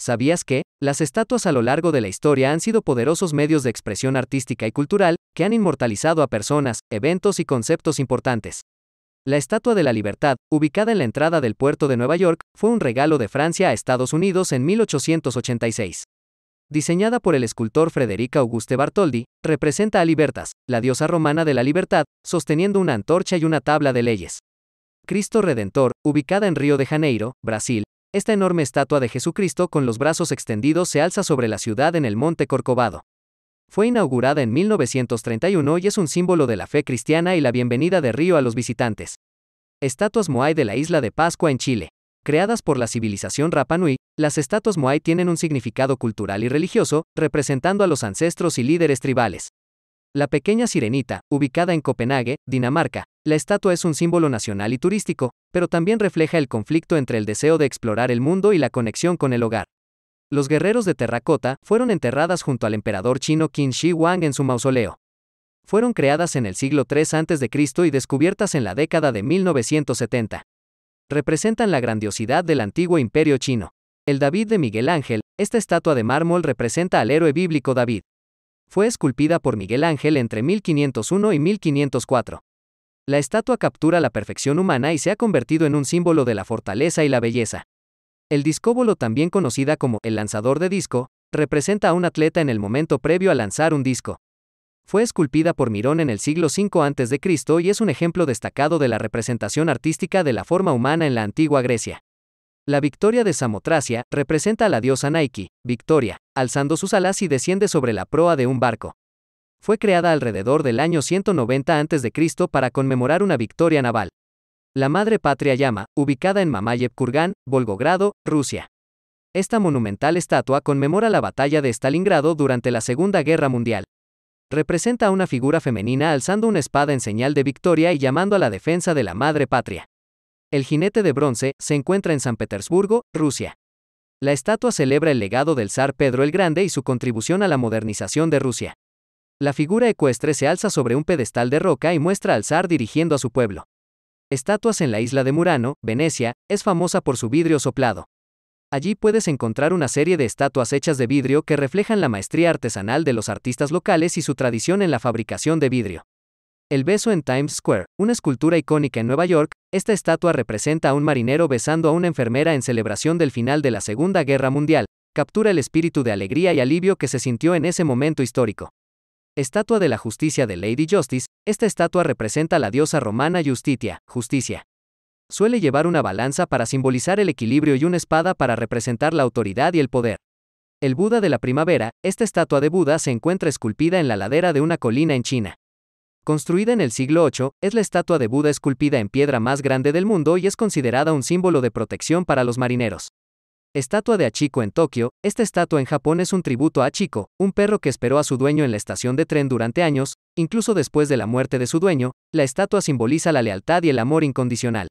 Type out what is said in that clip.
¿Sabías que? Las estatuas a lo largo de la historia han sido poderosos medios de expresión artística y cultural que han inmortalizado a personas, eventos y conceptos importantes. La Estatua de la Libertad, ubicada en la entrada del puerto de Nueva York, fue un regalo de Francia a Estados Unidos en 1886. Diseñada por el escultor Frederica Auguste Bartholdi, representa a Libertas, la diosa romana de la libertad, sosteniendo una antorcha y una tabla de leyes. Cristo Redentor, ubicada en Río de Janeiro, Brasil, esta enorme estatua de Jesucristo con los brazos extendidos se alza sobre la ciudad en el Monte Corcovado. Fue inaugurada en 1931 y es un símbolo de la fe cristiana y la bienvenida de Río a los visitantes. Estatuas Moai de la isla de Pascua en Chile. Creadas por la civilización Rapanui, las estatuas Moai tienen un significado cultural y religioso, representando a los ancestros y líderes tribales. La pequeña sirenita, ubicada en Copenhague, Dinamarca, la estatua es un símbolo nacional y turístico, pero también refleja el conflicto entre el deseo de explorar el mundo y la conexión con el hogar. Los guerreros de terracota fueron enterradas junto al emperador chino Qin Shi Huang en su mausoleo. Fueron creadas en el siglo III a.C. y descubiertas en la década de 1970. Representan la grandiosidad del antiguo imperio chino. El David de Miguel Ángel, esta estatua de mármol representa al héroe bíblico David fue esculpida por Miguel Ángel entre 1501 y 1504. La estatua captura la perfección humana y se ha convertido en un símbolo de la fortaleza y la belleza. El discóbolo, también conocida como el lanzador de disco, representa a un atleta en el momento previo a lanzar un disco. Fue esculpida por Mirón en el siglo V a.C. y es un ejemplo destacado de la representación artística de la forma humana en la antigua Grecia. La victoria de Samotracia representa a la diosa Nike, Victoria, alzando sus alas y desciende sobre la proa de un barco. Fue creada alrededor del año 190 a.C. para conmemorar una victoria naval. La madre patria llama, ubicada en Mamayev Kurgan, Volgogrado, Rusia. Esta monumental estatua conmemora la batalla de Stalingrado durante la Segunda Guerra Mundial. Representa a una figura femenina alzando una espada en señal de victoria y llamando a la defensa de la madre patria. El jinete de bronce se encuentra en San Petersburgo, Rusia. La estatua celebra el legado del zar Pedro el Grande y su contribución a la modernización de Rusia. La figura ecuestre se alza sobre un pedestal de roca y muestra al zar dirigiendo a su pueblo. Estatuas en la isla de Murano, Venecia, es famosa por su vidrio soplado. Allí puedes encontrar una serie de estatuas hechas de vidrio que reflejan la maestría artesanal de los artistas locales y su tradición en la fabricación de vidrio. El beso en Times Square, una escultura icónica en Nueva York, esta estatua representa a un marinero besando a una enfermera en celebración del final de la Segunda Guerra Mundial, captura el espíritu de alegría y alivio que se sintió en ese momento histórico. Estatua de la Justicia de Lady Justice, esta estatua representa a la diosa romana Justitia, justicia. Suele llevar una balanza para simbolizar el equilibrio y una espada para representar la autoridad y el poder. El Buda de la Primavera, esta estatua de Buda se encuentra esculpida en la ladera de una colina en China. Construida en el siglo VIII, es la estatua de Buda esculpida en piedra más grande del mundo y es considerada un símbolo de protección para los marineros. Estatua de Achiko en Tokio, esta estatua en Japón es un tributo a Achiko, un perro que esperó a su dueño en la estación de tren durante años, incluso después de la muerte de su dueño, la estatua simboliza la lealtad y el amor incondicional.